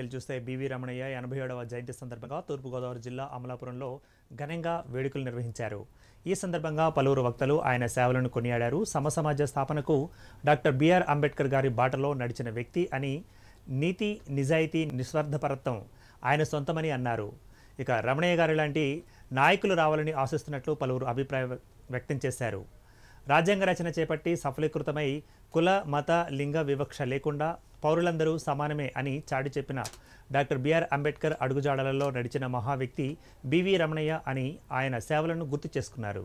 detail చూస్తే BV Ramanaiah ఎనభై ఏడవ జయంతి సందర్భంగా తూర్పుగోదావరి జిల్లా అమలాపురంలో ఘనంగా వేడుకలు నిర్వహించారు ఈ సందర్భంగా పలువురు వక్తలు ఆయన సేవలను కొనియాడారు సమసమాజ స్థాపనకు డాక్టర్ బిఆర్ అంబేద్కర్ గారి బాటలో నడిచిన వ్యక్తి అని నీతి నిజాయితీ నిస్వార్థపరత్వం ఆయన సొంతమని అన్నారు ఇక రమణయ్య గారి లాంటి నాయకులు రావాలని ఆశిస్తున్నట్లు పలువురు అభిప్రాయం వ్యక్తం చేశారు రాజ్యాంగ రచన చేపట్టి సఫలీకృతమై కుల మత లింగ వివక్ష లేకుండా పౌరులందరూ సమానమే అని చాటి చెప్పిన డాక్టర్ బిఆర్ అంబేద్కర్ అడుగుజాడలలో నడిచిన మహావ్యక్తి బివి రమణయ్య అని ఆయన సేవలను గుర్తు చేసుకున్నారు